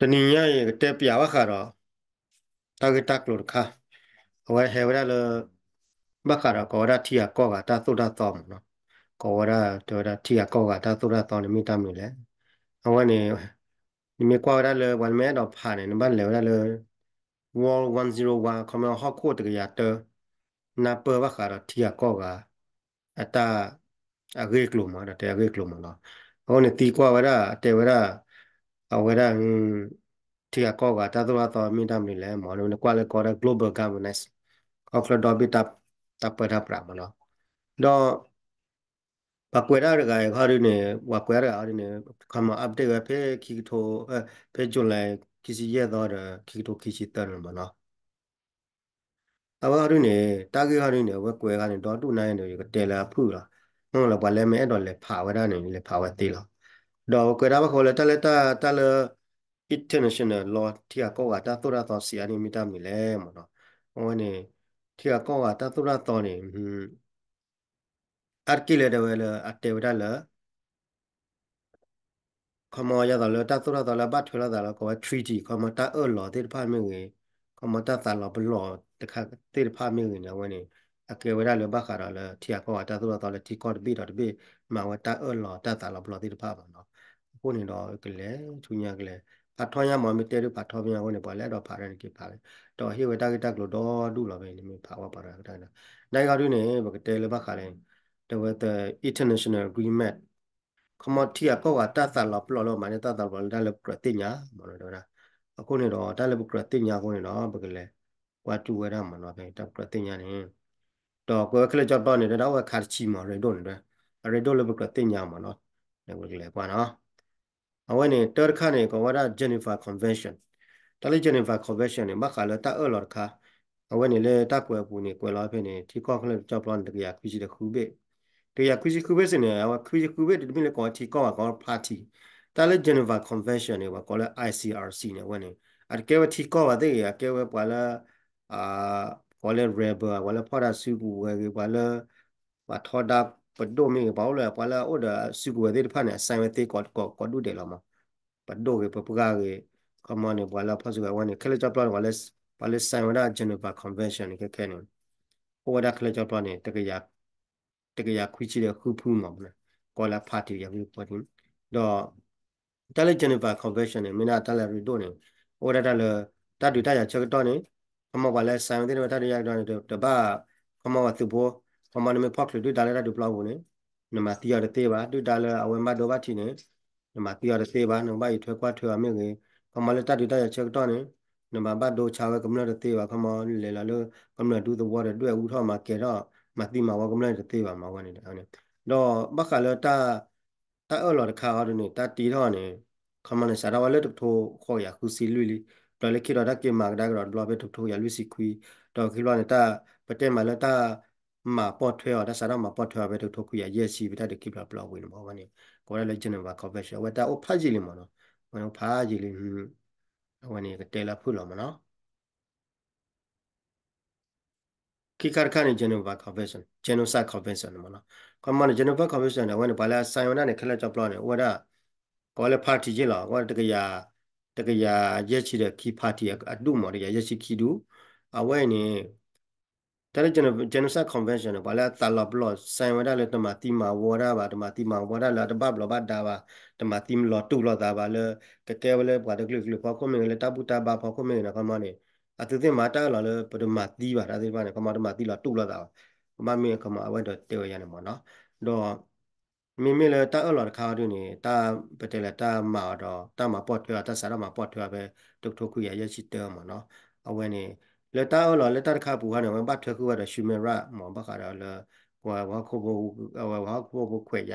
တနင်္ရရတဲ့ပြဝခါတော့တကတက်လို့ခါဝဲဟဲဝရလဘခါရကောရတီယကောကတာသုဒသောမနော်ကောရတောရတီယကောကတာသုဒသောနိမိတမျိုးလေအဝနေနိမိကောရလဝလမဲတော့ဖာနေနဘလေဝရလ wall 101 comment ဟောက်ကိုတကရတနာပဝခါရတီယကောကအတာအဂေကလိုမတော့တဲ့အဂေကလိုမနော်ဟောနေတီကောဝရတေဝရ awera tia koga ta dura to mi dam ni le mo ne kwa le ko global governance ko klo do bi tap tap pa da pra mo do ba kwe da ga ga ri ne wa kwe da ri ne ka ma update ga pe ki tho pe ju le ki si ye do da ki tho ki si ta ne mo no အဝရနေတာဂေဟာနေဝက်ကွဲကနေဒေါ်တူနိုင်နေကတယ်လာဖူလားဟုတ်လားဘာလဲမဲအဲ့တော့လေဖာဝဲတာနေလေဖာဝဲသေးလားတော့ကဒါဘခေါ်လဲတလဲတာတလဲ international law ထီကောကတာသုရသောစီအနိမိတမီလဲမနော်ဟိုနေထီကောကတာသုရသောနေဟွန်းအတ်ကိလဲတယ်လဲအတေဝဒလဲခမောရတာလဲတာသုရသောလဲဘတ်ထွေလာတာလဲကော treaty ခမတာအော်လော်တေဖာမင်းကြီးခမတာသာလောဘလောတခါတေဖာမင်းကြီးနေဝင်နေအကေဝရလဘခါရလတီကောတာသူတော်တလတီကောဘီတော်ဘီမဝတာအလောတတာလဘလတိဖာမနော်ကိုနေတော့ကလေသူညာကလေဖတ်ထောင်းရမောမီတဲရဖတ်ထောင်းပြန်ကိုနေပါလေတော့ဖာရန်ကိပါလေတော့ဟေဝတာကိတကလို့တော့ဒုလောပဲနေမဖာဝပါရတာနိုင်ကတွင်းနေဘကတဲလဘခါလေတဝက်တဲ့ international agreement ခမတီအကောကတတ်သလပလောလောမနတတ်သလဒါလပကတိညာမလို့တော့အခုနေတော့ဒါလပကတိညာကိုနေတော့ဘကလေဝတ်တူဝရမနော်ပဲတပ်ကတိညာနေတော့ကိုယ်ကလေးကြောက်တော့နေတော့ဝက်ခါချီမရတော့နေတော့ရတော့လပကတိညာမနော်လည်းဝကလေကွာနော် awene turkha ne ko wara geneva convention tali geneva convention ne makhala ta olor kha awene le ta kwe pu ne kwe la phe ne thi ko khlo chop lon de ya khwisi de khube de ya khwisi khube sin ne awa khwisi khube de mi le ko thi ko wa ko party tali geneva convention ne wa ko le icrc ne wene ar ke wa thi ko wa de ya ke wa pa la a ko le rebel wa le phara su bu wa ke wa le wa thoda ပဒိုမီဘောက်လာပလာအော်ဒါစီကွယ်တဲ့ဖာနဲ့ဆိုင်ဝဲတဲ့ကော့ကော့ကော့ဒူတယ်လာမပဒိုကပပကာကကမနေပလာဖာစကဝန်ကလေးချပလာဝလက်ပလက်ဆိုင်ဝဲဂျနီဗာကွန်ဗင်းရှင်းကခဲနေဟိုဒါကလေးချပလာနေတကရတကရခွေးချတဲ့ခုဖူးမှာမလားကော်လာပါတီရပြီပေါ်တင်တော့တလေဂျနီဗာကွန်ဗင်းရှင်းနေမင်းတလေရီတို့နေဟိုဒါတလေတတ်တူတရချက်တော့နေအမဘာလဲဆိုင်ဝဲတဲ့တတ်ရရတော့တပါအမဘာသူဘောဖမနမဖောက်လူဒါလည်းတူပလောက်ဝင်နမတီရတဲ့ပါတူဒါလည်းအဝင်မတော့ပါချင်းနေနမတီရတဲ့ပါနမဘာထွဲခွာထွဲအမြင့်ကြီးဖမလည်းတတူတရချက်တော့နေနမဘတ်တို့ချာဝဲကမလတဲ့ပါဖမလေလာလို့ကမလတူသဘောတဲ့တွေ့ဦးထောက်မှာကဲတော့မတိမှာဝကမလတဲ့ပါမှာဝင်နေတယ်ဟုတ်နေတော့ဘခါလည်းတာတာအော်လော်တခါတော့နေတာတီတော့နေခမနစရာဝလက်တူခေါ်ရခုစီလူလီတော်လေခိရတာကေမာဒါကတော့ဘလော့ဘက်တူရလူစီခွီတော့ခိလောနေတာပတဲ့မှာလည်းတာ ma pot thwe da sara ma pot thwe be to thoku ya yes si bita de keep la block win mo bani ko la legend ma conversion wa ta o pha ji le mo no wa no pha ji le hm wa ni te la phu lo mo no ki kar ka ni geneva convention genocide convention mo no ko ma ni geneva convention na wa ni ba la sa yon na ni khla cha block ni wa da ko la pha ti ji la wa de ya de ya yes si de ki party a du mo de ya yes si ki du a wa ni ဒါလည်းကျွန်တော် genocide convention တော့ဗာလဲတာလဘလော့ဆိုင်ဝဒလည်းတမတီမာဝရပါတမတီမာဝရလာတပဘလော့ဘာဒါပါတမတီမလော့တူလော့ဒါပါလဲကကဲဝလဲဘာတကလကလဖောက်ခွမင်းလဲတပူတာဘာဖောက်ခွမင်းနကမနဲ့အတူတင်မာတာလာလဲပဒမတီပါဒါသေးပါနဲ့ကမတမတီလော့တူလော့ဒါပါမမင်းကမအဝဲတော့တေရရနေမော်နော်တော့မိမိလည်းတာအော်လာခါတို့နေတာပတယ်လာတာမာတော့တာမာပေါ့ထွေးတာဆရာမာပေါ့ထွေးပဲတုတ်ထုတ်ခုရရရှိတယ်မော်နော်အဝဲနေလေတာအော်လောလေတာခါပူဟာနော်ဘာထွက်ခုရတော့ရှူမရမောဘခါတော့လောဟောဟောခုဘူဟောဟောခုဘူခွေရ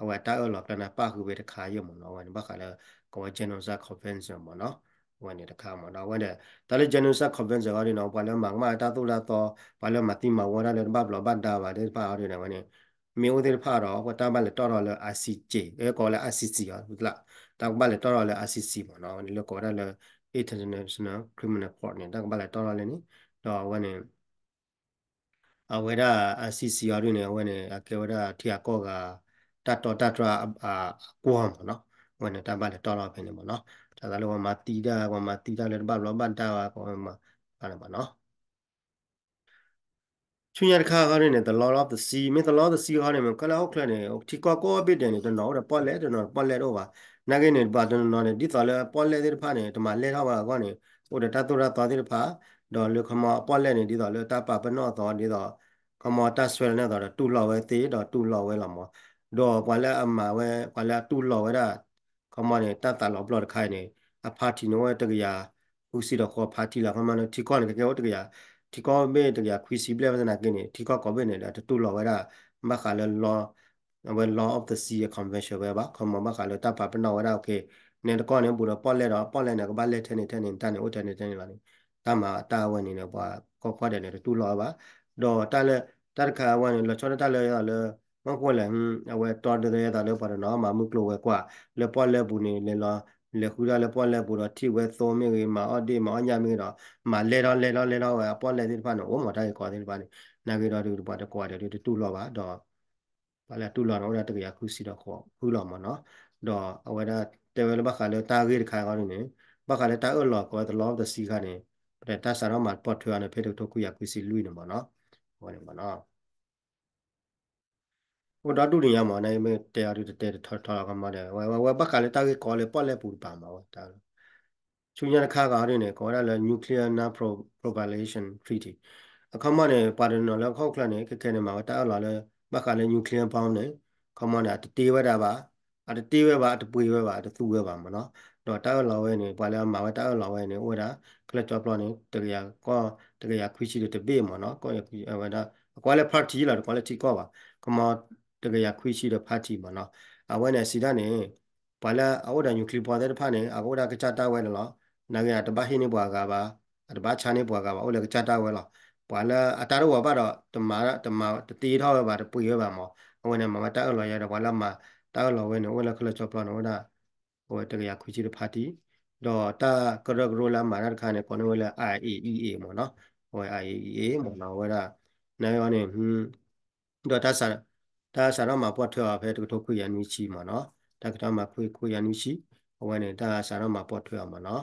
အဝတာအော်လောတနာပါခုပဲတခါရမနော်ဝင်ဘခါလောကောဂျန်နိုဇာကော်ဗင်းရှင်မနော်ဝင်တဲ့ခါမနော်ဝင်တဲ့ဒါလေဂျန်နိုဇာကော်ဗင်းရှင်ကလည်းနော်ဘာလဲမင်္ဂမတာတူလာတော့ဘာလဲမတိမဝရလည်းဘာဘလဘတ်တာပါတဲ့ပါရတယ်နော်ဝင်မျိုးတဲ့ဖာတော့ဝတာဘလည်းတော်တော်လည်း RCJ အဲကောလည်း RCC ဟုတ်လားတောက်ဘလည်းတော်တော်လည်း RCC ပေါ့နော်ဒီလိုကောလည်း international criminal court နဲ့တကပါလာတော်လာလည်းနိတော့ဝနဲ့အဝေဒအစီစီရတွင်လည်းဝနဲ့အကေဝဒထီယာကောကတတ်တော်တတ်ရအကိုဟမ်ပေါ့နော်ဝနဲ့တပါလာတော်လာပဲနေပေါ့နော်ဒါသာလို့ဝမတီတာဝမတီတာလည်းတပါလောဘတာကောမှာပါနေပေါ့နော်ချွန်ရခါကားနဲ့ the law of the sea မြေ the law of the sea ဟာနေမှာကလာဟုတ်ခလနဲ့တီကောကောဘစ်တယ်နေတော့တော့ပတ်လဲတော့ပတ်လဲတော့ပါနာကိနေပါတနောနေဒီတော်လဲပေါ်လဲတဲ့ဖာနေဒီမှာလဲထားပါကောနေဟိုတတတော်သွားတဲ့ဖာတော့လူခမောပေါ်လဲနေဒီတော်လဲတပပနောတော်ဒီတော်ခမောတဆွဲနေတော်တူလော်ဝဲသေးတော့တူလော်ဝဲလာမောတော့ပေါ်လဲအမှာဝဲပေါ်လဲတူလော်ဝဲတာခမောနေတတလော်ဘလော့ခိုင်းနေအဖာတီနောတကရာခုစီတော့ခေါ်ဖာတီလာခမောနေတီကောနေကဲတကရာတီကောမေတကရာခွီစီပလဲဝဲနာကိနေတီကောကောပဲနေတာတူလော်ဝဲတာမခါလဲလော် when law of the sea convention where ba khom ma kha lo ta pa pna wa da okay နေတကောနေပူတော့ပေါ့လက်တော့ပေါ့လက်နေကပတ်လက်ထဲနေထဲနေတန်နေဥထဲနေထဲနေပါလေတမတာဝင်နေတော့ပွာကောခွက်တယ်နေတူလောပါတော့တလက်တတခါဝင်လောချောတလက်ရလမကွက်လည်းဟင်းအဝဲတော်တရတာလောပါတော့နော်မမှုကလိုဝဲကွာလက်ပေါ့လက်ဘူးနေလဲလောလေခူရလေပွက်လေပူတော့ထိဝဲသုံးမိကြီးမှာအော်ဒီမှာအညာမိတော့မလဲတော့လဲတော့လဲတော့ပွက်လေဒီဖာနော်ဝမတိုင်းကော်ဒီဖာနေနာကြီးတော့ဒီပွက်တကွာတယ်ဒီတူလောပါတော့ပါလာတူလာတော့တကယ်ခုစီတော့ခေါ်ခုလောက်မှာနော်တော့အဝဲတာတယ်ဝဲဘခါလဲတာဂေတခါကောင်းနေဘခါလဲတာအော်လောကောတလောဒစီကနေတဲ့တဆာတော့မှာပတ်ထွေးရနေဖေတုထုတ်ခုရခုစီလူနေမှာနော်ဟောနေမှာနော်ဟိုဓာတုတွေရမှာနိုင်မဲ့တရားတွေတဲထော်ထော်ကမှာတယ်ဝဲဝဲဘခါလဲတာဂေကောလဲပတ်လဲပူပါမှာဝတာချူညာတစ်ခါကားတွေနဲ့ခေါ်ရလဲ nuclear non proliferation treaty အခါမှာနေပါတယ်နော်လောက်ခောက်ခလနဲ့ခက်ခဲနေမှာတာအော်လာလဲမခါလည်း nuclear bomb နဲ့ commander တတေးဝဲတာပါအတတေးဝဲပါအတပွေဝဲပါအတသူဝဲပါမနော်တော့တာလောက်ဝဲနေပါလဲမှာဝဲတာလောက်ဝဲနေဝဲတာ collector plot နေတကယ်ကောတကယ်ခွေးရှိတဲ့တပေးမနော်ကောရခွေးဝဲတာကွာလဲ party လာကွာလဲ ठी ကောပါကမတကယ်ခွေးရှိတဲ့ party မနော်အဝဲနေစီတာနေပါလဲအဝဒ nuclear ပေါ်တဲ့ဖာနေအဝဒကချတာဝဲလောနာကတပဟိနေပွားကပါအတပချာနေပွားကပါအိုလဲကချတာဝဲလောပွာလာအတာရဝဘတော့တမာတမာတေးထောက်ရပါတပွေရပါမောအဝင်မှာတာလော်ရတော့ပွာလာမှာတာလော်ဝင်ဝဲလခလချောပလနောဒါဟိုတကရခွေးချီတဖာတီတော့တာကရကရလာမာရခါနေကောနဝဲလာ IAEA မောနော်ဟို IAEA မောနော်ဝဲလာနေရောနေဟွန်းတော့တာဆာတာဆာတော့မှာပွတ်ထွက်ပါပဲတကထိုခွေရနူးချီမောနော်တကတော့မှာခွေခွေရနူးချီအဝင်နေတာဆာတော့မှာပွတ်ထွက်ပါမောနော်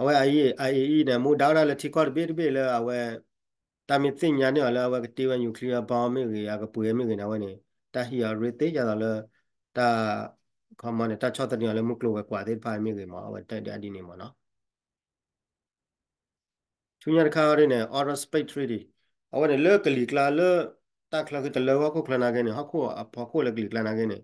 အဝဲအရေး IAE နဲ့မိုဒေါရလတိကောဘေဘေလဲအဝဲတာမီသိညာနဲ့လဲအဝဲတေဝနျူကလ িয়ার ဘောင်မေကြီးရကပူရမေကြီးနဝဲနေတာဟီရရသေးကြတာလဲတာခမနဲ့တာချောတဲ့နေရာလဲမုကလိုပဲကွာသေးဖိုင်မေကြီးမှာအဝဲတက်တက်ဒီနေမှာနော်ချူညာခါရနဲ့ order space 3D အဝဲလဲကလီကလာလဲတာခလကတလောကခလနာကနေဟခုအဖော်ခုလကလီကလာနာကနေ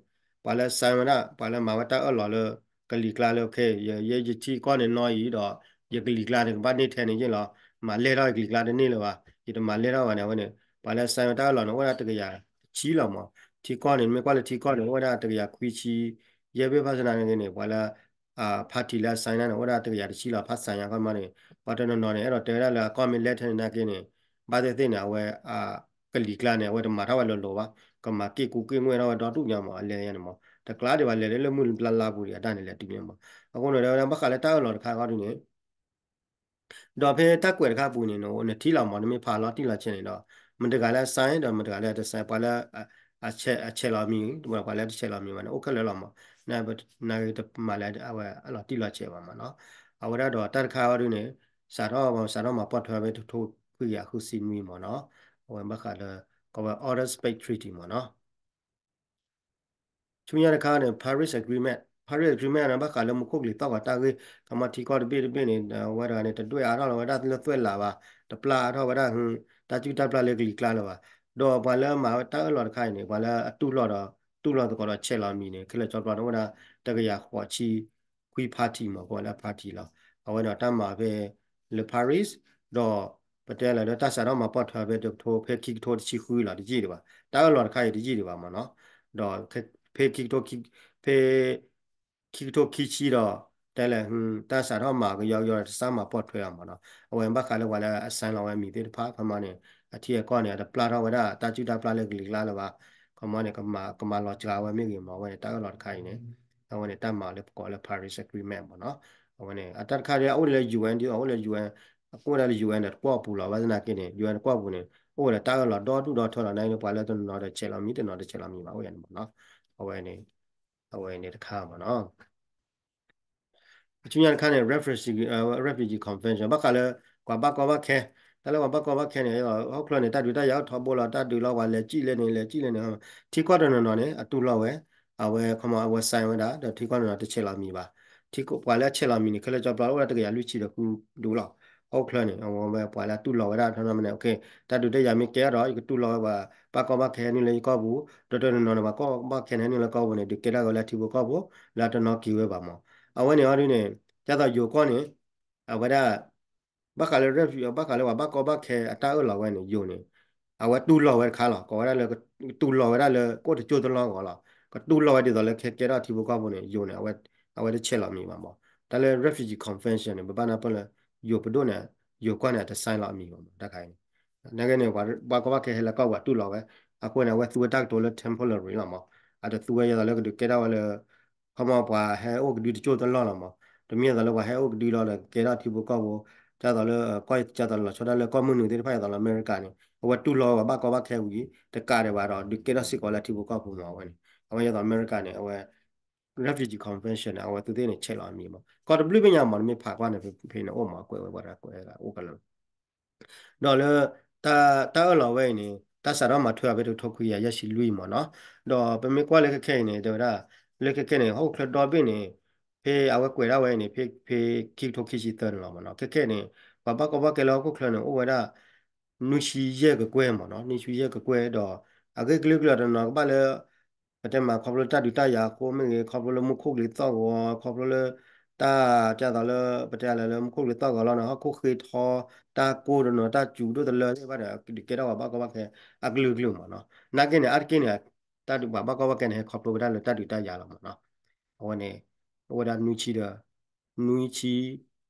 ပါလဲဆိုင်မနာပါလဲမဝတာအလော်လဲกะลีกลาเลยโอเคเยเยยที่ก้อนน้อยอีดอกเยกะลีกลาถึงบ้านนี่แทนนี่เหรอมาเล่ร้อยกะลีกลาเนี่ยเลยว่ะยีมาเล่ร้อยวันเนี่ยวันเนี่ยปาเลสไตน์ตาหลอนว่าตะกะยาชี้หลอมที่ก้อนนี่ไม่กว่าเลยที่ก้อนนี่ว่าตะกะยาคุยชี้เยเบพัฒนาเนี่ยว่าละအာဖာတီလာဆိုင်နာဝရတရရရှိလာဖတ်ဆိုင်ရခမနေပါတနော်နော်နေအဲ့တော့တဲရလာကွန်မီလက်ထနာကင်းနေဘာတဲ့သိနေဝဲအာကလီကလာနေဝဲတမထားဝဲလောလောပါကမကေကူကင်းဝဲတော့ဒေါတုညမှာအလဲရနေမောတကလားတွေပါလဲလဲမှုလလာဘူးတွေအတနေလဲတူပြန်ပါအခုတော့တော့ဘက်ကလည်းတောက်လောက်တစ်ခါကားတူနေတော့ဖေတက်ကွယ်တစ်ခါပူနေတော့နတိလောက်မှာနမဖာလောက်တိလောက်ချင်းနေတော့မတကလည်းဆိုင်းတော့မတကလည်းဆိုင်းပါလားအချက်အချက်လာမီဒီမှာပါလဲတစ်ချက်လာမီမှာနော်โอเคလဲလောက်မှာနာနာတမလဲအဝအဲ့လောက်တိလောက်ချေပါမှာနော်အဝရတော့တက်ခါတူနေစာတော့စာတော့မှာပတ်ထွားပဲထိုးခွေရခုစီမီမှာနော်ဟိုဘက်ကလည်း cover order space treaty မှာနော် chunya na kha ne paris agreement paris agreement na ba ka lam khok li ta ka ta ge kama thi ko de pe de pe ne wa da ne de twa ara la wa da le twa la ba de pla ra wa da hu ta chu ta pla le li kla la ba do ba la ma ta lo da khai ne ba la tu lo da tu lo da ko da che la mi ne khile chaw pla no da ta ge ya khwa chi khui party ma ko la party la awa na ta ma be le paris do ပတဲလာတော့တဆာတော့မပတ်ထားပဲတော့ထိုဖက်ခိထိုချီခူးလာဒီကြည့်တယ်ပါတာလော်ခိုင်ဒီကြည့်တယ်ပါမနော်တော့ဖေခိတိုခိဖေခိတိုခိချီတော့တဲလဲဟွန်းတဆာတော့မာကရောက်ရောက်တဆာမှာပေါ့ထွေးအောင်ပါနော်အဝင်ဘက်ခါလဲဝါလဲအဆန်လောင်ဝဲမိသေးတဖာခမနဲ့အထီးကောနေတပလာတော့ဝဒတာချူတာပလာလက်ကလီလာလပါခမနဲ့ကမကမလောချာဝဲမိကမဝဲတာကလောခိုင်းနေအဝင်တတ်မှာလဲကောလဲ Paris Agreement ပါနော်အဝင်အတတ်ခါရအိုလဲ UN ဒီအိုလဲ UN ကိုယ်လည်း UN နဲ့ကောပူလာဝါသနာကင်းနေ UN ကောပူနေဟိုလည်းတာကလောတော့တူတော့ထော်လာနိုင်လို့ပါလဲတော့တော့ချက်လာမိတယ်တော့ချက်လာမိပါဟုတ်ရတယ်ပေါ့နော် awareness awareness တစ်ခါပါနော်အချင်းရခါနဲ့ refugee refugee convention ဘာကလဲကွာဘာကွာဘာခဲတလောဘာကွာဘာခဲနေဟောက်ခလနဲ့တတူတရောက်ထဘောလာတတူလောက်ပါလဲကြည်လဲနေလဲကြည်လဲနေထိခွတ်တော်နော်နဲ့အတူလောက်ပဲအဝဲခမအဝဲဆိုင်ဝဲတာထိခွတ်တော်တစ်ချက်လာမိပါထိခွတ်ပါလဲချက်လာမိနေခလဲကြောက်ပါလို့တကယ်လူချီတခုဒူလောက် auckland ni awon ba pa la tu lo ra thana mane okay ta tu de ya mi ke ro tu lo ba pa ko ba khe ni le ko bu to to no no ba ko ba khe ni le ko bu ne de ke ra ko la ti bu ko bu la to no ki we ba mo awon ni ari ne ja ta yo ko ni awada ba ka le review ba ka le ba ko ba khe ata lo wa ni yo ni awa tu lo wa kha lo ko ra le tu lo ra le ko de chu to lo ko lo ko tu lo wa de le khe ke ra ti bu ko bu ne yo ni awa awa de che lo mi ma mo ta le refugee convention ni ba na pa le อยู่ปดุเนี่ยอยู่ก้อนเนี่ยจะไซน์เรามีผมตะไคร้นั่นก็เนี่ยว่าว่าก็ว่าแค่แล้วก็ว่าตู้เราไว้อะคนเนี่ยว่าตัวตักตัวละ temporary เรามาอะตัวเนี่ยแล้วก็ดูแกได้ว่าเลยเขามาว่าเฮ้โอ้ดูจะโจทย์ตลอดเรามาတမီးတော်လည်းဝဟဲဥကဒီလောလည်းကေရတီဘကောဘောကြာတော်လည်းကိုကြာတော်လည်းချောတော်လည်းကောမနူတဲ့ဖိုင်တော်လည်းအမေရိကန်နေဟိုတူလောဘကောဘခဲဦးကြီးတကတယ်ပါတော့ဒီကေရစီကောလည်းတီဘကောပုံမှာဝင်အမေရတော်အမေရိကန်နေအဝဲ refugee convention အဝသူတဲ့နေချက်လာမြေမှာ contemporary ပညာမှာမြေဖာကွာနေဖိနေအိုမှာကွယ်ဝဲပါတာကွယ်ကအိုကလောတော့လေတာတာလောဝဲနေတာစတော့မှာထွေပဲထုတ်ခွေရရရှိလူမှာနော်တော့ပမေကွာလက်ခဲနေတော့ဒါလက်ခဲနေဟုတ်ခတော်ပြနေဖေးအဝဲကွယ်ရဝဲနေဖေးဖေးခိထုတ်ခိရှိတယ်လောမှာနော်ခဲခဲနေဘာဘာကဘာကလောကိုခလနေအိုဝဲဒါနုရှိရဲ့ကွယ်မှာနော်နုရှိရဲ့ကွယ်တော့အကေကလကလတော့နော်ဘာလဲတဲ့မှာခေါပလတဒူတရာကိုမင်းခေါပလမှုခုကလေးတော့ခေါပလတာကြတော့လပတရလလမခုလေးတော့ကလောနော်ခုခေထောတာကိုရနော်တာကျူတို့တလလေးပါတယ်ကေတော့ဘာကဘာခဲအကလူကလူမနော်နာကင်းနဲ့အကင်းနဲ့တာဒူဘာဘာကဘာကနဲ့ခေါပလပတလတာဒူတရာလောမနော်ဟိုနေဟိုဒါနူချီတာနူချီ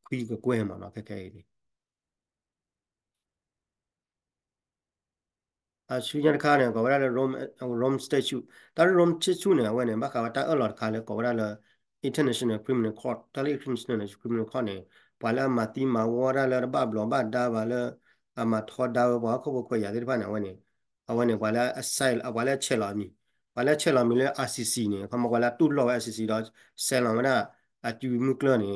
ခွီကွဲမနော်ခဲခဲလေးအရှုရခါနေကောဗရလေ Rome Rome statute တာ Rome statute နေဝနေဘာကဝတာအလော်ခါလေကောဗရလေ International Criminal Court တာလေ International Criminal Court နေပါလာမတိမဝရလေဘဘလောဘဒါဘလေအမထောဒါဘခဘခွေရတဲ့ဖာနေဝနေအဝနေကွာလာအဆိုင်အဝလာချက်လာမီဘာလာချက်လာမီလဲ RCC နေခမကွာလာတူလော RCC တော့ဆယ်လောင်မနာအကျူမှုကလနေ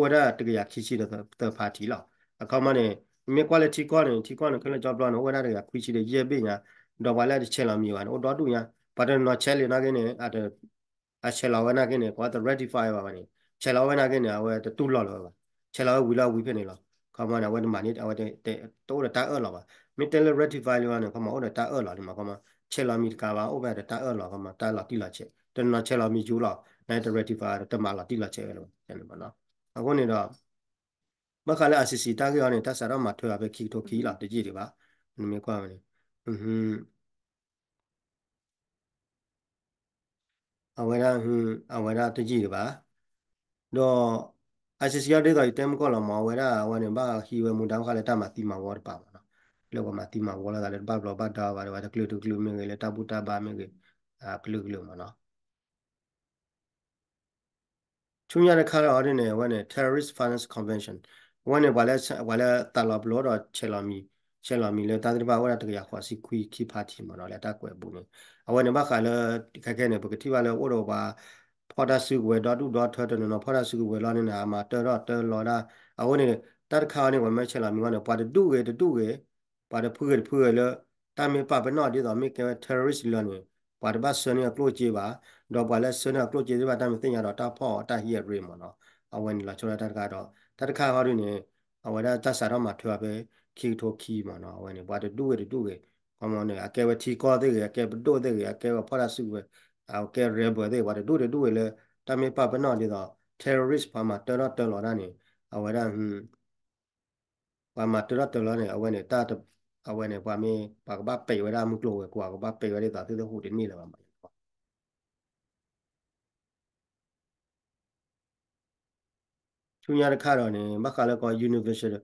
ဩဒါတကရခိရှိတဲ့ third party လောက်အခါမနေမေကွာလတီကောရင်တီကောနခလကြောပလနဝရရခွိချီတဲ့ရေပိညာဒေါ်ဝါလက်ချဲလာမီဝါနော်တော့တူညာဘာတန်နော်ချဲလနာကင်းနေအတအချဲလာဝနာကင်းနေကွာတရက်တီဖိုင်ပါမနေချဲလာဝနာကင်းနေဝဲတူလော်လော်ပါချဲလာဝီလာဝီဖြစ်နေလောခမနာဝဲမနိအဝတဲ့တိုးရတာအော်လော်ပါမီတယ်ရက်တီဖိုင်လောနေခမအော်တာအော်လော်ဒီမှာခမချဲလာမီကပါဥပဒတာအော်လော်ခမတာလာတိလာချက်တန်နော်ချဲလာမီဂျူလောနိုင်တရက်တီဖိုင်တမလာတိလာချက်လောကျန်ပါနော်အခုနေတော့မခါလာအစီစီတာကရောနေတဆာတော့မထွက်ရပဲခီထိုခီလာတကြည့်တယ်ပါနမေကွာမနေဟွန်းဟွန်းအဝရဟွန်းအဝရတကြည့်တယ်ပါတော့အစီစီရတဲ့ကတမ်ကောလာမဝရဝနေဘာခီဝမွန်တောင်းခါလာတမတိမဝတ်ပါမနော်လောကမတိမဝလာကလည်းဘာဘလောဘတာပါတော့ကလူတူကလူမင်းကလေးတပူတာပါမင်းကအာကလူကလူမနော်ချုံရတဲ့ခါတော့အဲ့ဒီနဲ့ဝနဲ့ Terrorist Finance Convention wane wala wala talab lo ro chelami chelami le tadri ba wala tya khwa si khui khi phati ma ro la ta kwe bu ne awane ba kha le ka ke ne bu ti ba le wo ro ba phoda su we do du do tho de no phoda su we lo ne na ma te ro te lo da awane tar kha ne wa ma chelami wa ne pa de du ge de du ge pa de phu ge de phu ge le ta me pa ba no de do me ke terrorist lo ne pa de ba so ne klo che ba do ba le so ne klo che ba ta me tin ya do ta pho ta hi re ma no awane la chola ta ka do တတခါဟောရုနေအဝရသဆာရမထွာပဲခီထိုခီမနော်အဝနေဘာတူရတူကေကမနေအကေဝတီကောတဲ့ကေအကေတို့တဲ့ကေအကေဖရဆုပဲအကေရဘတဲ့ဘာတူရတူလေတမေပပနော်လေတော့ terrorist ဘာမှာတော်တော်တော်လာနေအဝရဟွဘာမှာတော်တော်လာနေအဝနေတတ်အဝနေဘာမေဘာကဘပေဝရမှုကလောကွာကဘပေဝရတာသူတို့ဟိုဒီနေလာမှာချူညာတခါတော့နေမခါလကော Universal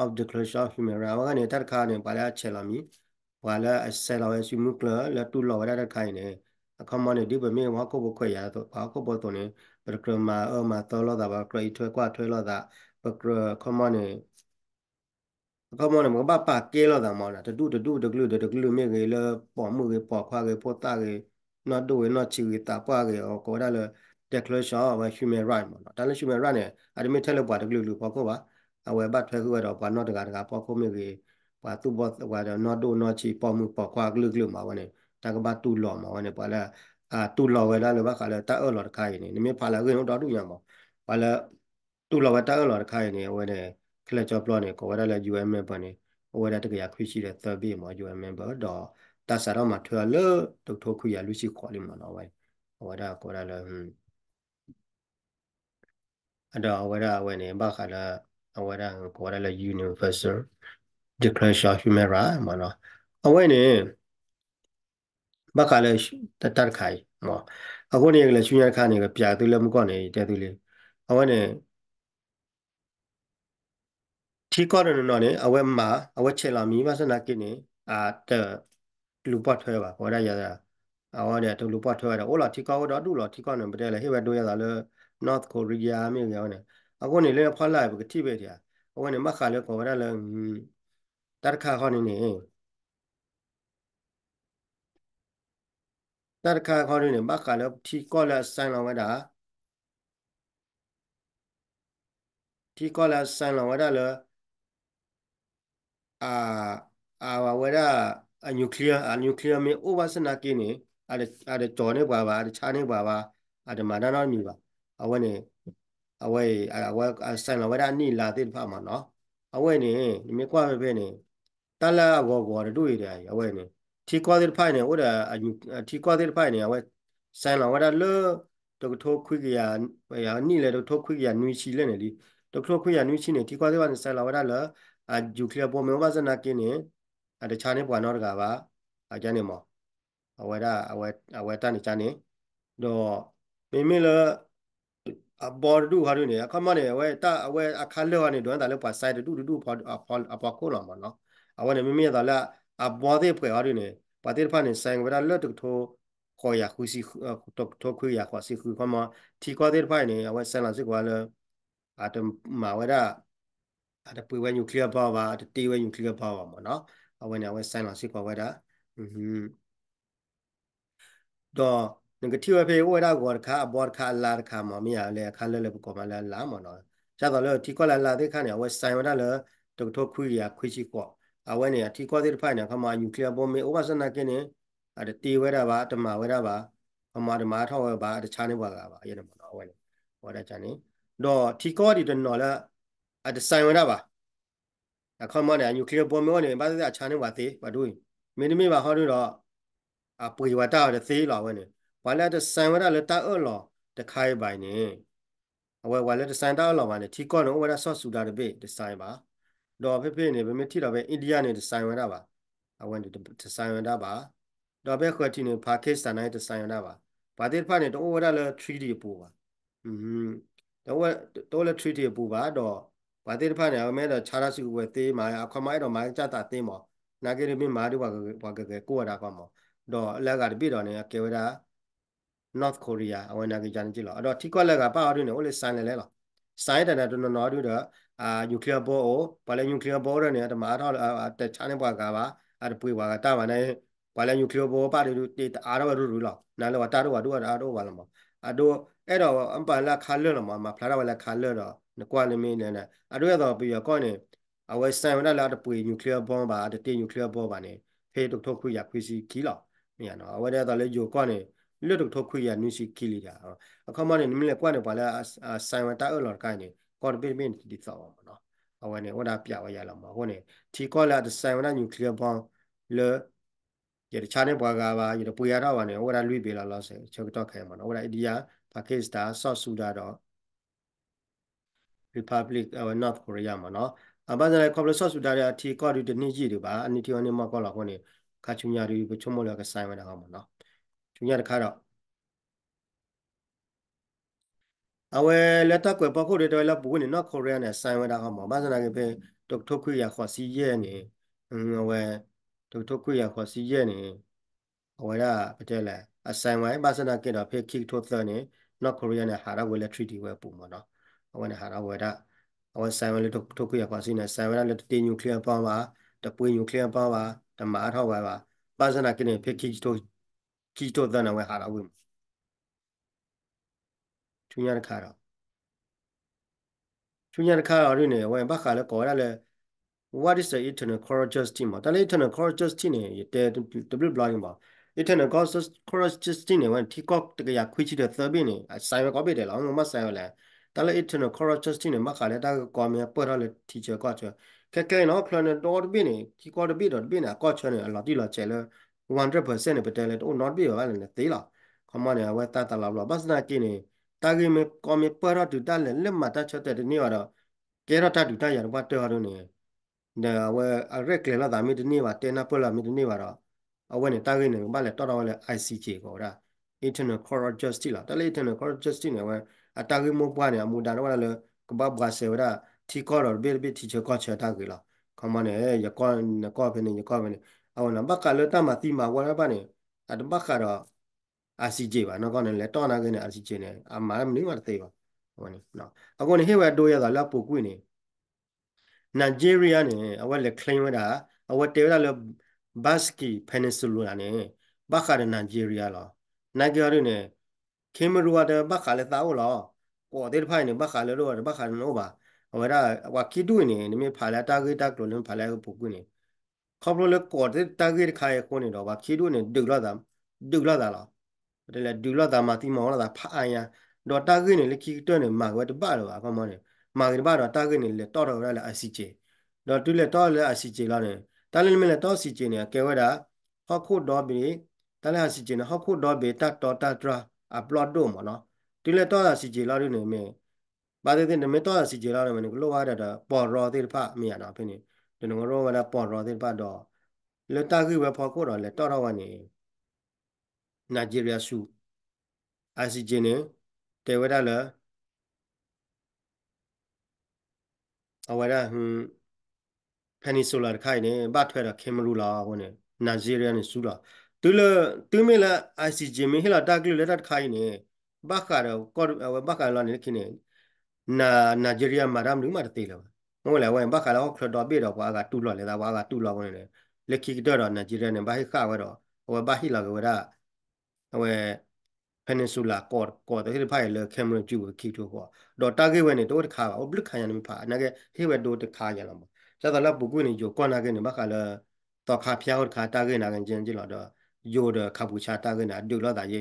of Declaration of Human Rights ကနေတခါနေပါလာချက်လာမီပါလာအဆယ်လာဆူမူကလလတူလောရတဲ့ခိုင်နေအခမနေဒီပမေဝါကိုဘခွေရတော့ဘာကိုဘောတော့နေပရကမအမတော်လောတာဘာခရိထွဲကွာထွဲလောတာပကရခမနေအခမနေမဘာပါကဲလောတာမောနာတတူတတူတကလူတကလူမြေကြီးလပေါ်မှုကြီးပေါ်ခွာကြီးပေါ်တာကြီးနော်တို့ဝေနော်ချီကြီးတာပွားကြီးအော်ကောဒါလော declaration of human right ပေါ့နော်ဒါလည်း human right နဲ့ admit ထက်လို့ပါ WLU ပေါ့ကိုပါအဝယ်ဘတ်ထွက်ခွေတော့ဘာ not တကတကပေါ့ကိုမြေကြီးဘာသူ့ဘော့ဘာတော့ not do not ချီပေါ့မှုပေါ့ခွာကလုကလုမှာဝနဲ့တကဘာတူလော်မှာဝနဲ့ပါလဲအာတူလော်ဝဲလာလို့ဘာခါလဲတအော်လော်တခါရင်နိမပါလာခွေတော့တူရမှာပါလဲတူလော်ဝဲတအော်လော်တခါရင်ဝဲနဲ့ collector plot နဲ့ကိုဝဲလာ UM member နဲ့ဝဲလာတကရခွေရှိတဲ့ third page မှာ UM member တော့တဆာတော့မှာထွေလို့တုတ်ထုတ်ခွေရလူရှိခေါ်လိမ့်မှာတော့ဝဲဝဲဒါကိုရလာဟွန်း ada awara awene ba khala awara ngora la universal declaration of human right mana awene ba khala tatar khai mo agone yagla shunya kha ne pya tu le mko ne te tu le awene thi ko no no ne awe ma awe che la mi ma sana ki ne a ta lu pa thwe ba ko ra ya da awone to lu pa thwe ra ola thi ko do du lo thi ko ne ba le he ba do ya da le North Korea မျိုးရောနေအခုနေလေဖလာဘကတိပဲတရားအခုနေမခါလေကောရလေတရခါခေါနေနေတရခါခေါနေနေမခါလေတီကောလာဆိုင်လောင်းဝဒါတီကောလာဆိုင်လောင်းဝဒါလေအာအာဝဒါအနျူကလ িয়ার အနျူကလ িয়ার မေအိုဘာစနာကိနေအဲ့ဒါအဲ့ဒါတော်နေပါပါအဲ့ဒါခြားနေပါပါအဲ့ဒါမန္တနာမျိုးပါအဝဲနေအဝဲအဝဲအဆိုင်လာဝဲဒါနီလာတဲ့ဖာမှာနော်အဝဲနေဒီမကွာပဲနေတလာဘောဘောတို့ရတယ်အဝဲနေထီကွာတဲ့ဖိုင်နေဟိုဒါထီကွာတဲ့ဖိုင်နေအဝဲဆိုင်လာဝဲဒါလောတကထိုခွိကရယာနိလေတထိုခွိကရနွိချီလဲနေလီတထိုခွိကရနွိချီနေဒီကွာသေးပါနေဆလာဝရလအဂျူကလပေါ်မေဝဇနာကင်းနေအတခြားနေပွားတော့တကပါအကြနေမောအဝရအဝအဝတန်နေချာနေတော့မိမိလောအဘော်တူဟာတို့နေကမနေဝဲတာအဝဲအခါလောက်ကနေဒွန်းတာလောက်ပါဆိုင်တူတူတူဖော်အပေါ်ကိုလာမနော်အဝဲနေမိမိတာလာအဘော်တဲ့ဖွဲ့ဟာတို့နေပါတဲ့ဖာနေဆိုင်ဝဲလော့တူထိုခေါ်ရခုစီတော့တော့ခွေရခွာစီခုကမတီကောတဲ့ဖိုင်နေအဝဲဆန်လာစစ်ကွာလဲအတမဝဲတာအတပွေဝဲနျူကလ িয়ার ပါဝါတတေးဝဲနျူကလ িয়ার ပါဝါမနော်အဝဲနေအဝဲဆန်လာစစ်ကွာဝဲတာဟွန်းတော့นึงก็ที่ว่าเพโอดากวนคาบอดคาลาคามามีอะไรคาเลเลปกมาลาลามาเนาะชาตอนแล้วที่ก็ลาลาที่ข้าเนี่ยว่าไซมาได้เลยตกทบคุยอ่ะคุยชิกว่าအဝဲနေတီကောတဲ့ဖိုင်နေခမယူကလီယာဘောမေဩဘာစနာကင်းနေအတီဝဲတာပါတမဝဲတာပါခမတမထောက်ဝဲပါတခြားနေပါကပါအဲ့ဒါမနော်အဝဲနေဟောတာချာနေတော့တီကောဒီတနော်လာအတဆိုင်ဝဲတာပါအခမနေယူကလီယာဘောမေနေဘာသာခြားနေပါသေးဘာတို့မင်းမင်းပါဟောတို့တော့အပွေဝတာတဲ့သေးလာဝဲနေဝါလက်တဆန်ဝရလတာအော်လောတခိုင်ပိုင်နေအဝဲဝါလက်တဆန်တာအော်လောပါနေထီကောနော်ဝရဆော့ဆူတာတပိဒီဇိုင်းပါတော့ဖေဖေနေဘယ်မထီတော့ပဲအိန္ဒိယနေဒီဇိုင်းဝရပါအဝန်ဒီဇိုင်းဝရပါတော့ပဲခွတ်တီနေပါကစ္စတန်နဲ့ဒီဇိုင်းဝရပါဘာတိဖာနေတော့ဝရလ 3D ပူပါอืมတော့တော့လ 3D ပူပါတော့ဘာတိဖာနေအမဲတော့ခြားရစုဝဲသေးမှာအခွန်မိုက်တော့မိုက်ကြတာသင်းမော်နာဂေရမင်းမာတို့ဘာကကကိုရတာကောမော်တော့အလက်ကတပိတော်နေကေဝရာ North Korea အဝင်နာကကြန်ကြည့်လို့အဲ့တော့ ठी ကွက်လက်ကပါအတွေ့နေဟိုလေဆိုင်လေလဲလားဆိုင်တန်တဲ့တော်တော်တို့တော့အာ nuclear bomb ကိုဘာလဲ nuclear bomb ရနေတာမှာတော့တခြားနေပွားကပါအဲ့ပွေပွားကတာပါနေဘာလဲ nuclear bomb ပါတယ်လို့တေအားတော့ရူရူလောက်နားလောတာတော့တော့အားတော့ပါလားမအတော့အဲ့တော့အမ်ပန်လာခါလွတ်လို့မှာဖလာတော့လာခါလွတ်တော့နကွာလမင်းနေနဲ့အတော့ရတော့ပြီးတော့ကောနေအဝယ်ဆိုင်ရလာတပွေ nuclear bomb ပါတတေ nuclear bomb ပါနေဖေးတုတ်ထုတ်ခွေရခွေစီကီလောက်မြန်တော့အဝယ်ရတော့လေဂျိုကောနေလွတ်တုထုတ်ခွေရနုရှိကိလိတာအခမနဲ့နမလဲကွနဲ့ပါလာဆိုင်ဝတာအလော်ကိုင်းနေကော်ဘစ်မင်းဒီသောမနော်အဝနဲ့ဝဒါပြဝရလာမှာဟိုနဲ့ဒီကောလာဆိုင်ဝတာနျူကလ িয়ার ဘောင်းလေရချာနေပွားကပါရပွေရတော့ပါနေဝဒါလွိပေးလာလို့ဆိုချက်တော့ခဲမှာနော်ဝဒါအိန္ဒိယပါကစ္စတန်ဆော့ဆူဒါတော့ Republic of North Korea မှာနော်အဘာသာလေကော်ဘလဆော့ဆူဒါရအထီကော်ဒီတနည်းကြီးတွေပါအနိတီယိုနေမှာကောလာဟိုနဲ့ကာချူညာတွေပချုံမလောက်ကဆိုင်ဝတာဟောမှာနော်သူညတစ်ခါတော့အဝဲလက်တကွယ်ပခုတ်တွေတော်လဘူးနေနော်ကိုရီးယားနဲ့ဆိုင်ဝဲတာဟောမှာဘာစနာကပဲတုတ်ထုတ်ခွေရခေါ်စီရဲနေအဝဲတုတ်ထုတ်ခွေရခေါ်စီရဲနေအဝဲရပတဲ့လဲအဆိုင်ဝဲဘာစနာကတော့ဖေခိထုတ်သနေနော်ကိုရီးယားနဲ့ဟာရဝဲလက်ထရီတီဝဲပုံမနော်အဝဲနဲ့ဟာရဝဲတာအဝဲဆိုင်ဝဲလက်တုတ်ခွေရခေါ်စီနေဆိုင်ဝဲလက်တေနျူကလ িয়ার ပေါင်းပါတပွေနျူကလ িয়ার ပေါင်းပါတမားထောက်ပါပါဘာစနာကနေဖေခိထုတ်기도다나왜하라고중요한카라중요한카라어린애왜바카라거라래 what is the eternal courageousty မှာတလေ eternal courageousty နဲ့တဲ double blind မှာ eternal courageousty နဲ့ဝင် tiktok တကရခွေးချတဲ့ survey နဲ့ဆိုင်ရကောပေးတယ်လားမဆိုင်ရလဲတလေ eternal courageousty နဲ့မခါလဲတာကောမြပေါ်ရလဲ teacher ကကဲကဲနော် planet dot bin နဲ့ tiktok bin dot bin ကချနေအလားတိလာချဲလဲ100%နဲ့ပတဲလဲတော့ not be ဘာလဲနဲ့သေးလားခမနေဝဲတတ်တလာဘလားဘာစနာကျင်းနေတာဂိမေကောမေပရတူတလဲလက်မတချက်တဲ့ဒီနေ့တော့ကဲရတတူတရတော့တော်ရုံနေနေဝဲအရက်ကလလာဒါမီဒီနေ့ပါတဲနာပလာမီဒီနေ့ပါတော့အဝဲနဲ့တာဂိနေဘာလဲတော်တော်လဲ ICJ ကိုဒါ internal court of justice လားတလဲ internal court of justice နဲ့ဝဲအတာဂိမောပွားနေအမူတာတော့လဲကဘာဘာဆေဝဒါ ठी कॉल और बिल भी ठीक कॉल छटा गिला कमाने ये कॉल ने कॉल भी नहीं कॉल भी नहीं အောင်လဘကလတမတိမဝရပနေအတဘကတော့ RCJ ပါနော်ကောင်းနေလဲတော့နာကနေ RCJ နေအမမင်းကတေးပါဟိုနေနော်အခုနေဟဲ့ဝဲတိုးရတာလပူကွိနေနိုင်ဂျီးရီးယားနေအဝက်လက် claim ဝတာအဝက်တေးရလဘတ်စကီပင်နီဆူလာနေဘခါရနိုင်ဂျီးရီးယားလောနိုင်ဂျီးရီးနေကင်မရူဝတဲ့ဘခါလဲတာဝလောပေါ်တဲ့ဖိုင်နေဘခါလဲလို့ဘခါနေလို့ပါအဝရဝကီတူနေနေဖာလာတာဂေတာကလုံးဖာလာပူကွိနေခေါပလိုလေကောတဲ့တာဂေခိုင်ခုန်နေတော့ဘာခီတို့နေဒုလာတာဒုလာတာလားတလေဒုလာတာမတိမောလာတာဖအာယံတော့တာဂေနေလေခီတွဲ့နေမှာကွယ်တပတော့ဘာဖမနေမာဂရဘတော့တာဂေနေလေတော့တော့လည်းအစီချေတော့တူလေတော့လည်းအစီချေလာနေတာလည်းမလဲတော့စီချေနေကဲဝဲတာ ဟော့ခုတော့ပြီတာလည်းအစီချေနေဟော့ခုတော့ပြီတတ်တော့တတ်ဒရာအပလော့တော့မနော်တူလေတော့အစီချေလာနေမယ်ဘာတဲ့တဲ့နမေတော့အစီချေလာနေမယ်ကိုလောရတာပေါ်ရောတဲ့ဖအမေရတာဖြစ်နေနငရောကလာပေါ်ရောတဲ့ပတ်တော့လတာကိဝဖော်ကိုတော့လေတော်တော်ကနေနာဂျီးရီးယားစုအာဆီဂျင်နဲ့တေဝရလာအဝရဟမ်ပနီဆိုလာခိုင်နဲ့ဘတ်ထွဲတာခင်မရူလာဟိုနဲ့နာဂျီးရီးယားနဲ့စုလာတူလတူမေလာအာဆီဂျင်မေဟလာတာကိလက်တ်ခိုင်နဲ့ဘခါရောကောဘခါလာနေခင်းနဲ့နာနာဂျီးရီးယားမာရမ်လူမာတေလာငုံလဲဝဲဘခလာခရတော်ပြေတော့ကွာကတူလော့လဲတာကွာကတူလော့ကုန်နေလက်ခိတော့တော့နဂျီရန်ဘာဟိခါဝဲတော့ဟိုဘာဟိလာကဝဲတာဟိုပင်ဆူလာကော့ကော့တဲ့ဒီဖိုင်လေကင်မရာကျူကိုခိတော့ကွာတော့တာဂက်ဝဲနေတော့တခါပါဘလခါရနေဖာနာကဟိဝဲတော့တခါရလာမှာကျတော့လက်ပုကွေးနေယောကောနာကနေဘခလာတော့ခါဖျားဟုတ်ခါတာဂက်နာကန်ကျင်ကြလို့တော့ယောတော့ခါပူချာတာဂက်နာဒူလော့တာရေ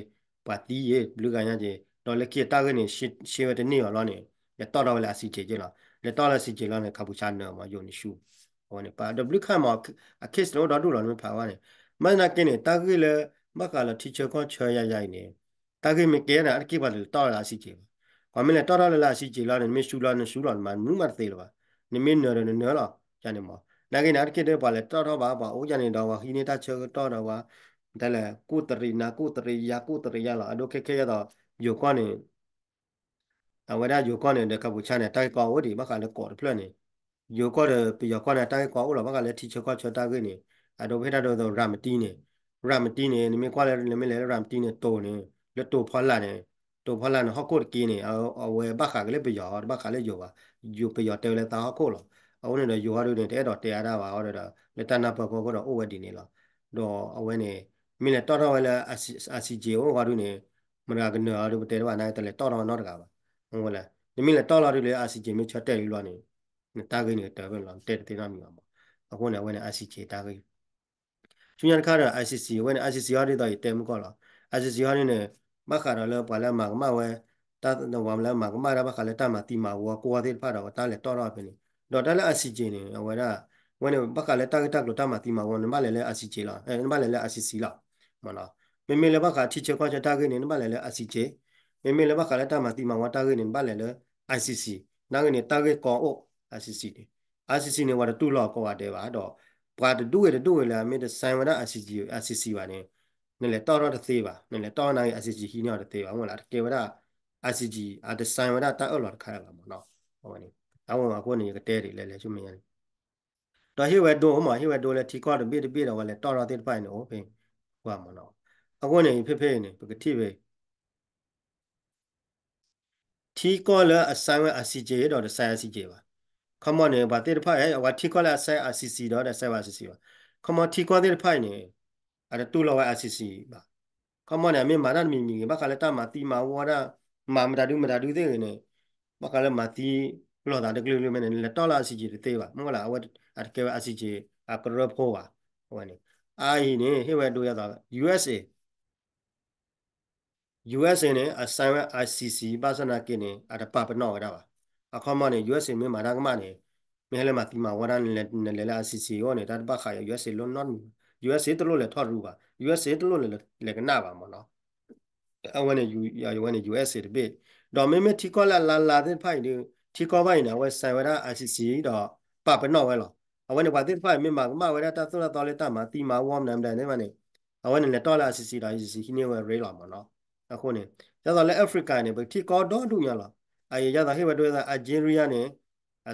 ပါတီရေဘလူကန်ရကျတော့လက်ခိတာဂက်နေရှေ့ဝဲတနေရောလောနေတော့တော့လာစီချေကျလို့ letala sijela ne kabucha ne ma yo ni shu one pa w kha ma a kiss no da do la ne pa wa ne ma na kin ne ta ki le ma ka la teacher ko chwa ya ya ne ta ki me ke na a ki ba le ta la si je ba me le ta la la si je la ne me shu la ne shu la ma nu ma te la ne me ne ne ne la ya ne ma na ki na a ki de ba le ta ta ba ba o ya ne da wa hi ne ta che ta da wa ဒါလေကုတရိနာကုတရိယာကုတရိယာလာအဒိုခေခေရတော့ယောကွာနေ ta wada yo kwa ne da ka bu cha ne tai kwa wo di ba ka le ko plan ne yo kwa de pi yo kwa ne tai kwa wo la ba ka le ti cho kwa cho ta ge ne a do phe da do do ra ma ti ne ra ma ti ne ni me kwa le ni me le ra ma ti ne to ne le to pho la ne to pho la ne ho ko ki ne a a we ba ka le pi yo ba ka le yo ba yo pi yo te le ta ho ko lo a wo ne do yo ha do ne te do te ya da ba ho do le ta na pa ko ko do o we di ne lo do a we ne mi le to do we le a si je wo ha do ne มันก็เนื้อดูเตะว่านาแต่เลยต้องนอนนอนกับဟုတ်လားဒီမိလာတော့လာတယ်လေ RCJ မျိုးချတက်ယူလာနေတာဂိတ်နေတာပဲလောတက်တင်တာမျိုးပါအခုနဲ့ဝင်နေ RCJ တာဂိတ်ကျွညာခါတော့ ICC ဝင် ICC ရတဲ့တဲမကောလား ICC ရနေမခါတော့လောပါလာမှာကမဝဲတာတော့ဝမ်လာမှာကမရပါခါလဲတာမတီမှာဝါကိုဝသေးဖတာတာလဲတော့တော့ပဲနေတော့တာလဲ ICJ နေဝဲတာဝင်ဘက်ကလဲတာကတက်လို့တာမတီမှာဝင်နမလဲလဲ ICJ လားအဲနမလဲလဲ ICC လားမလားမေမေလဲဘက်ကချစ်ချေခွာချတာကနေနမလဲလဲ ICJ မေမေလဘခလတာမတိမဝတာကနေဘာလဲလေ ICC နာကနေတာကေကောအို ICC နေ ICC နေဝါတူလောက်ကောတဲ့ပါတော့ဘာတူရတူရလာမေတဆိုင်ဝနာ ICC ICC ပါနေနဲ့လေတော်တော်တသေးပါနဲ့လေတော်နိုင် ICC ဟီနေတော့တသေးပါဟုတ်လားတကယ်ဝတာ ICG အဒဆိုင်ဝတာတာအော်လာခါရပါမနော်ဟောမနေအဝင်မှာကိုနေကတဲတွေလဲလဲရှုမရတော်ဟိဝဲဒိုဟောမဟိဝဲဒိုလဲထီကောတပိတပိတော့လဲတော်တော်တပိုင်နော်ဘင်းဟောမနော်အခုနေဖိဖိနေပကတိပဲทีก็ละอาศัยว่าอาศิเจดอกอาศัยอาศิเจว่าคำว่าเนี่ยบาเตอร์พ่ายว่าทีก็ละอาศัยอาศิสีดอกอาศัยว่าอาศิสีว่าคำว่าทีก็เตอร์พ่ายเนี่ยอะไรตู้เราว่าอาศิสีบ่าคำว่าเนี่ยมีมาด้านมีมีบ่าคาเลต้ามาตีมาวัวด้ามาไม่ได้ดูไม่ได้ดูเด้อเนี่ยบ่าคาเลมาตีလောတာတကလေးလေးမနေလက်တော်လာစီကြီးတေးပါမဟုတ်လားအဝတ်အတကယ်အစီကြီးအကရဖို့ပါဟိုကနေအာဟိနေဟိဝဲတို့ရတာ USA US နဲ့ assignment ICC ဘာစနာကိနေအတပပနော်ရပါအခမနဲ့ US မြေမာရကမနဲ့မြဲလဲမှာတီမာဝရနဲ့လဲလဲ ICC ရောနဲ့တပခါရ US လုံးနော် US တလို့လဲထွက်ရူပါ US တလို့လဲလဲကနာပါမနော်အဝနဲ့ U ရဝနဲ့ US တပိတော့မင်းမတီကောလာလာလာတဲ့ဖိုင်ဒီတီကောဖိုင်နာဝဆိုင်ဝရ ICC တော့ပပနော်ဝဲလောအဝနဲ့ဘာတဲ့ဖိုင်မြမကမဝရတာသရတော်လဲတမှာတီမာဝမ်နမ်တဲ့နဲ့မနဲ့အဝနဲ့လဲတော်လာ ICC တာ ICC ဟင်းနေဝဲရေးလာမနော်အခုနေရတာလဲအဖရိကန်နေဘတိကောတော့ဒုညာလာအရရတာဟိဘတွဲစားအဂျီးရီးယားနေ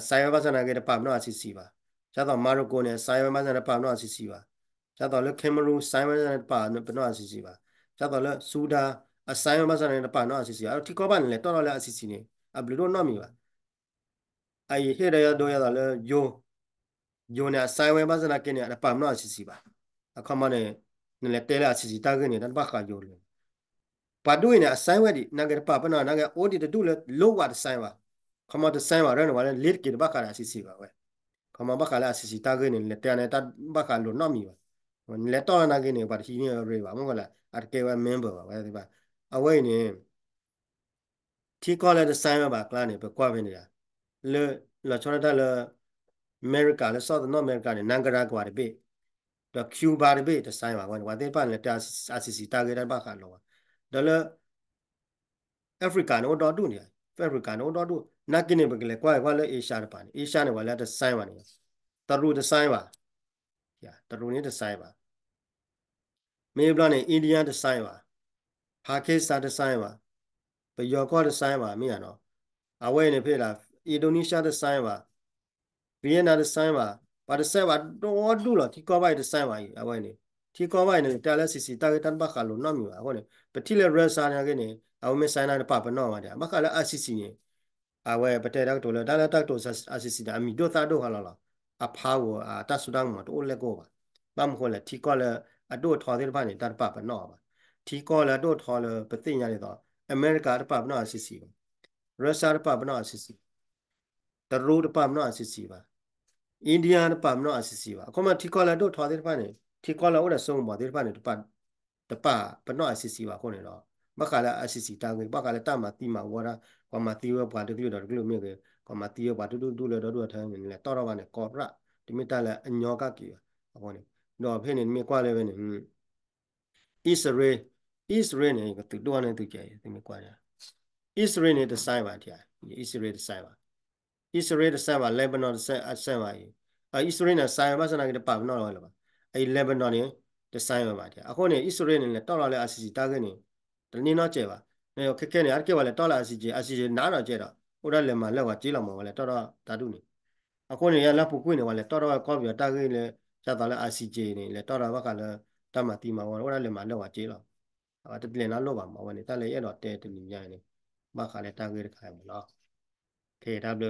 ဆိုင်ဘာဆနာကေတပမနောအစီစီပါရတာမာရိုကိုနေဆိုင်ဘာဆနာပမနောအစီစီပါရတာလဲကင်မရူဆိုင်ဘာဆနာပမနောအစီစီပါရတာလဲဆူဒါအဆိုင်ဘာဆနာပမနောအစီစီအဲ့တိကောပါနေလဲတော်တော်လဲအစီစီနေအဘလူတော့နော်မီပါအရဟိရရတော့ရတာလဲယိုယိုနေဆိုင်ဘာဆနာကေနေပမနောအစီစီပါအခမနဲ့နလဲတဲလာအစီစီတာကနေတန်ပါခါယိုလဲပါတို့နေအဆိုင်ဝဲဒီနာဂရပပနာနာဂအိုဒီတူလလောဝါဒဆိုင်ဝါခမတဆိုင်ဝါရနဝါလစ်ကိဘခါရာစီစီပါဝဲခမဘခါလာစီစီတာဂိနေလက်တန်တဘခါလောနော်မီပါလက်တော့နာဂိနေပါရှိနေရေပါမဟုတ်လားအာကေဝမင်းပါဝဲဒီပါအဝဲနေတီကောလာဒဆိုင်ဝါပါကလာနေပကွာပဲနေတာလေလာချောတာလေအမေရိကလေဆော့သ်နော်အမေရိကနေနန်ဂရာကွာတယ်ပေတော့ကျူဘာတယ်ပေတဆိုင်ဝါဝဲဝါတဲ့ပါလက်တာစီစီတာဂိတာဘခါလောဒါလအဖရိကနိုတော့တူနေဖရိကနိုတော့တူနတ်ကင်းနေပကလေကွာကွာလေအေရှားတပါနေအေရှားနေပါလားဒီဇိုင်းပါနေတရူဒီဇိုင်းပါယာတရူနေဒီဇိုင်းပါမေဘလာနေအိန္ဒိယဒီဇိုင်းပါပါကစ္စတန်ဒီဇိုင်းပါဘယောကောဒီဇိုင်းပါမင်းရနော်အဝဲနေဖြစ်လားအီဒိုနီးရှားဒီဇိုင်းပါဗီယက်နမ်ဒီဇိုင်းပါပါတစ်ဆက်ပါတော်တူလို့ဒီကောပိုက်ဒီဇိုင်းပါအဝဲနေที่ก็ไว้เนี่ยแต่ละสิสิตาเกตันบักขาลุนน้อมอยู่อ่ะคนเนี่ยปฏิเลเรซานะเกเนี่ยเอาไม่ใส่นาปะปะน้อมาเนี่ยบักขาละอาศิสิเนี่ยอาเวปะเตดักโตละดาละตักโตอาศิสิดามีโดตาโดหาละละအဖာဝအတဆုဒံမတိုလေကိုပါဘာမခေါ်လဲထီကောလဲအတို့ထော်တဲ့ဘာနေတာပပနော်ပါထီကောလဲတို့ထော်လဲပသိညာလေတော့အမေရိကတပပနော်အစစ်စီပါရုရှားတပပနော်အစစ်စီတရူတပပနော်အစစ်စီပါအိန္ဒိယတပပနော်အစစ်စီပါအခုမှထီကောလဲတို့ထော်တဲ့ဘာနေทีก็เราอุดส่งบ่ที่ผ่านตะปะตะปะปะนออสิสิว่าคนเนาะမခါလာအစီစီတာငယ်ပကလည်းတမတိမဝရကမတိဝဘာတကလူတော်ကလူမြေကကမတိဝဘာတူတူလေတော်တို့ထိုင်းနေလဲတော်တော်ပါနဲ့ကော်ပရဒီမိတလည်းအညောကကီအပေါ်နေတော့ဖိနေမြေကွာလည်းပဲနေဣစရေဣစရေနေကသူတော်နဲ့သူကြဲဒီမြေကွာတယ်ဣစရေနေဒီဇိုင်းပါတရားဣစရေဒီဇိုင်းပါဣစရေဒီဇိုင်းပါလေဘနွန်ဆက်အဆက်ပါဣစရေနေဇိုင်းပါစနာကတပါနော်လောပါအဲ့လေဘနွန်နေဒီဇိုင်းမှာပါတယ်အခုနေအစ္စရေးနေလဲတော်လာလဲ RCC တာဂက်နေတနည်းတော့ကျဲပါနေခက်ခဲနေအကဲပါလဲတော်လာ RCC RCC နားတော့ကျဲတော့ဟိုရလဲမှာလက်ဝါကြေးလောက်မှာလဲတော်တော့ဓာတုနေအခုနေရလက်ပူကွင်းနေပါလဲတော်တော့ကော်ပြီးတာဂက်လဲချက်တာလဲ RCC နေလဲတော်တော့ဘက်ကလဲတတ်မှတီမှာဟိုရလဲမှာလက်ဝါကြေးလောက်အာတပြင်းလားလောက်ပါမှာဝင်တယ်တက်လဲရတော့တဲတူညီညာနေဘာခါလဲတာဂက်ခိုင်မလား KW